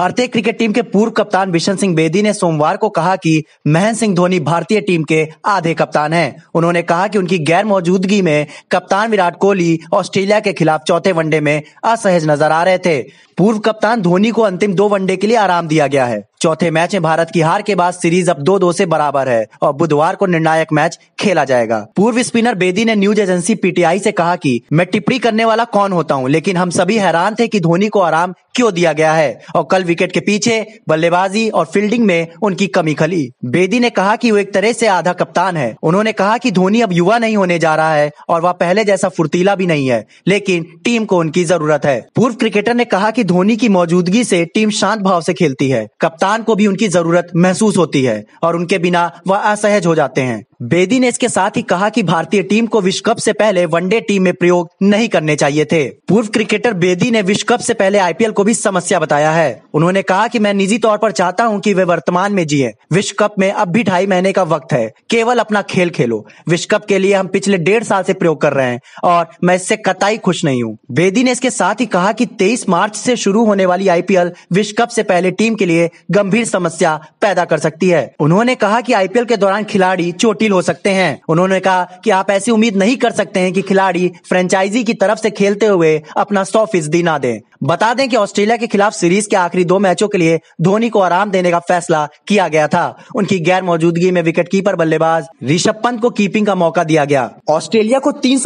भारतीय cricket team के पूर्व कप्तान बिशन सिंह बेदी ने सोमवार को कहा कि महेंद्र सिंह धोनी भारतीय टीम के आधे कप्तान हैं। उन्होंने कहा कि उनकी गैर मौजूदगी में कप्तान विराट कोहली ऑस्ट्रेलिया के खिलाफ चौथे वनडे में असहज नजर आ रहे थे पूर्व कप्तान धोनी को अंतिम दो वनडे के लिए आराम दिया गया है चौथे मैच में भारत की हार के बाद सीरीज अब दो दो से बराबर है और बुधवार को निर्णायक मैच खेला जाएगा पूर्व स्पिनर बेदी ने न्यूज एजेंसी पीटीआई से कहा कि मैं टिप्पणी करने वाला कौन होता हूं लेकिन हम सभी हैरान थे कि धोनी को आराम क्यों दिया गया है और कल विकेट के पीछे बल्लेबाजी और फील्डिंग में उनकी कमी खली बेदी ने कहा कि वो एक तरह से आधा कप्तान है उन्होंने कहा कि धोनी अब युवा नहीं होने जा रहा है और वह पहले जैसा फुर्तीला भी नहीं है लेकिन टीम को उनकी जरूरत है पूर्व क्रिकेटर ने कहा कि धोनी की मौजूदगी से टीम शांत भाव से खेलती है कप्तान को भी उनकी जरूरत महसूस होती है और उनके बिना वह असहज हो जाते हैं बेदी ने इसके साथ ही कहा कि भारतीय टीम को विश्व कप से पहले वनडे टीम में प्रयोग नहीं करने चाहिए थे पूर्व क्रिकेटर बेदी ने विश्व कप से पहले आईपीएल को भी समस्या बताया है उन्होंने कहा कि मैं निजी तौर पर चाहता हूं कि वे वर्तमान में जिए विश्व कप में अब भी ढाई महीने का वक्त है केवल अपना खेल खेलो विश्व कप के लिए हम पिछले डेढ़ साल से प्रयोग कर रहे हैं और मैं इससे कताई खुश नहीं हूँ बेदी ने इसके साथ ही कहा की तेईस मार्च से शुरू होने वाली आईपीएल विश्व कप से पहले टीम के लिए गंभीर समस्या पैदा कर सकती है उन्होंने कहा की आईपीएल के दौरान खिलाड़ी चोटी शामिल हो सकते हैं उन्होंने कहा कि आप ऐसी उम्मीद नहीं कर सकते हैं कि खिलाड़ी फ्रेंचाइजी की तरफ से खेलते हुए अपना सौ फीसदी ना दें बता दें कि ऑस्ट्रेलिया के खिलाफ सीरीज के आखिरी दो मैचों के लिए धोनी को आराम देने का फैसला किया गया था उनकी गैर मौजूदगी में विकेट कीपर बल्लेबाज ऋषभ पंत को कीपिंग का मौका दिया गया ऑस्ट्रेलिया को तीन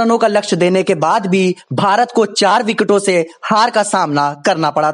रनों का लक्ष्य देने के बाद भी भारत को चार विकेटों से हार का सामना करना पड़ा था